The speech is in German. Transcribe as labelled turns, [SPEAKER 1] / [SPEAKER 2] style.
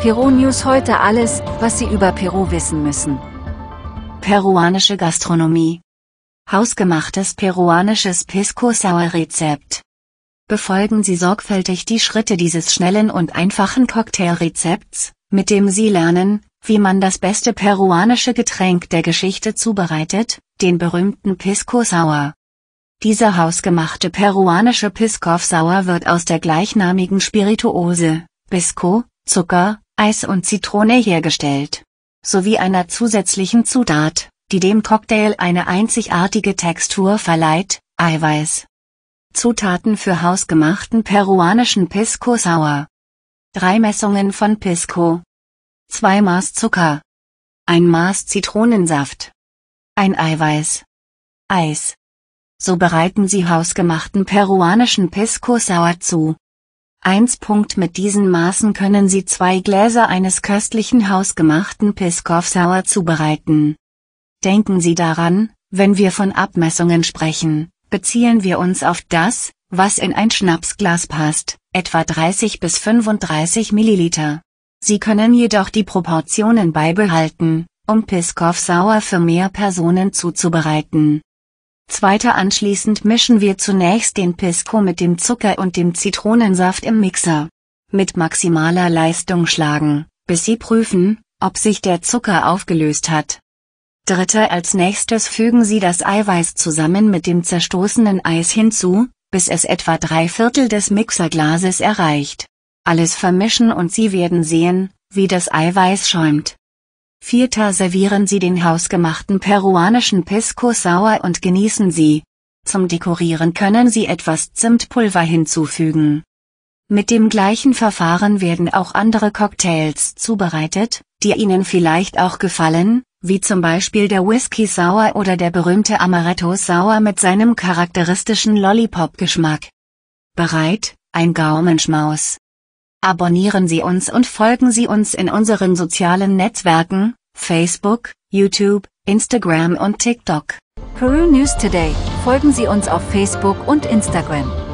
[SPEAKER 1] Peru News heute alles, was Sie über Peru wissen müssen. Peruanische Gastronomie. Hausgemachtes peruanisches Pisco-Sour-Rezept. Befolgen Sie sorgfältig die Schritte dieses schnellen und einfachen Cocktailrezepts, mit dem Sie lernen, wie man das beste peruanische Getränk der Geschichte zubereitet, den berühmten Pisco Sour. Dieser hausgemachte peruanische Pisco Sour wird aus der gleichnamigen Spirituose, Pisco, Zucker, Eis und Zitrone hergestellt. Sowie einer zusätzlichen Zutat, die dem Cocktail eine einzigartige Textur verleiht, Eiweiß. Zutaten für hausgemachten peruanischen Pisco Sour. Drei Messungen von Pisco. Zwei Maß Zucker. Ein Maß Zitronensaft. Ein Eiweiß. Eis. So bereiten Sie hausgemachten peruanischen Pisco Sour zu. 1. Mit diesen Maßen können Sie zwei Gläser eines köstlichen hausgemachten Piskow Sour zubereiten. Denken Sie daran, wenn wir von Abmessungen sprechen, beziehen wir uns auf das, was in ein Schnapsglas passt, etwa 30 bis 35 Milliliter. Sie können jedoch die Proportionen beibehalten, um Piskow Sour für mehr Personen zuzubereiten. Zweiter anschließend mischen wir zunächst den Pisco mit dem Zucker und dem Zitronensaft im Mixer. Mit maximaler Leistung schlagen, bis Sie prüfen, ob sich der Zucker aufgelöst hat. Dritter als nächstes fügen Sie das Eiweiß zusammen mit dem zerstoßenen Eis hinzu, bis es etwa drei Viertel des Mixerglases erreicht. Alles vermischen und Sie werden sehen, wie das Eiweiß schäumt. Vierter servieren Sie den hausgemachten peruanischen Pisco sauer und genießen Sie. Zum Dekorieren können Sie etwas Zimtpulver hinzufügen. Mit dem gleichen Verfahren werden auch andere Cocktails zubereitet, die Ihnen vielleicht auch gefallen, wie zum Beispiel der Whisky Sour oder der berühmte Amaretto Sour mit seinem charakteristischen Lollipop-Geschmack. Bereit, ein Gaumenschmaus. Abonnieren Sie uns und folgen Sie uns in unseren sozialen Netzwerken, Facebook, YouTube, Instagram und TikTok. Peru News Today. Folgen Sie uns auf Facebook und Instagram.